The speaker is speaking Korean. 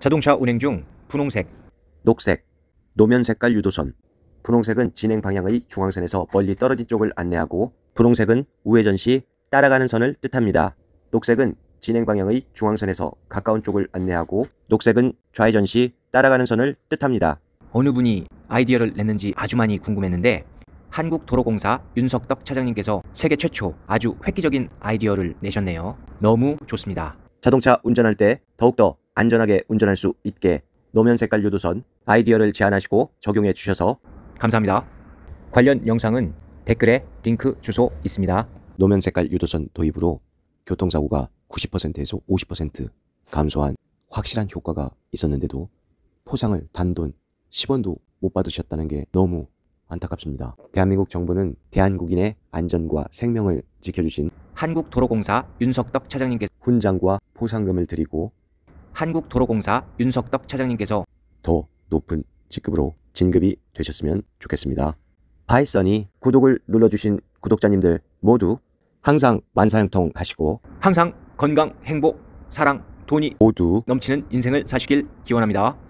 자동차 운행 중 분홍색, 녹색, 노면 색깔 유도선. 분홍색은 진행 방향의 중앙선에서 멀리 떨어진 쪽을 안내하고 분홍색은 우회전 시 따라가는 선을 뜻합니다. 녹색은 진행 방향의 중앙선에서 가까운 쪽을 안내하고 녹색은 좌회전 시 따라가는 선을 뜻합니다. 어느 분이 아이디어를 냈는지 아주 많이 궁금했는데 한국도로공사 윤석덕 차장님께서 세계 최초 아주 획기적인 아이디어를 내셨네요. 너무 좋습니다. 자동차 운전할 때 더욱더 안전하게 운전할 수 있게 노면 색깔 유도선 아이디어를 제안하시고 적용해 주셔서 감사합니다. 관련 영상은 댓글에 링크 주소 있습니다. 노면 색깔 유도선 도입으로 교통사고가 90%에서 50% 감소한 확실한 효과가 있었는데도 포상을 단돈 10원도 못 받으셨다는 게 너무 안타깝습니다. 대한민국 정부는 대한국인의 안전과 생명을 지켜주신 한국도로공사 윤석덕 차장님께 훈장과 포상금을 드리고 한국도로공사 윤석덕 차장님께서 더 높은 직급으로 진급이 되셨으면 좋겠습니다. 바이썬이 구독을 눌러주신 구독자님들 모두 항상 만사형통 하시고 항상 건강, 행복, 사랑, 돈이 모두 넘치는 인생을 사시길 기원합니다.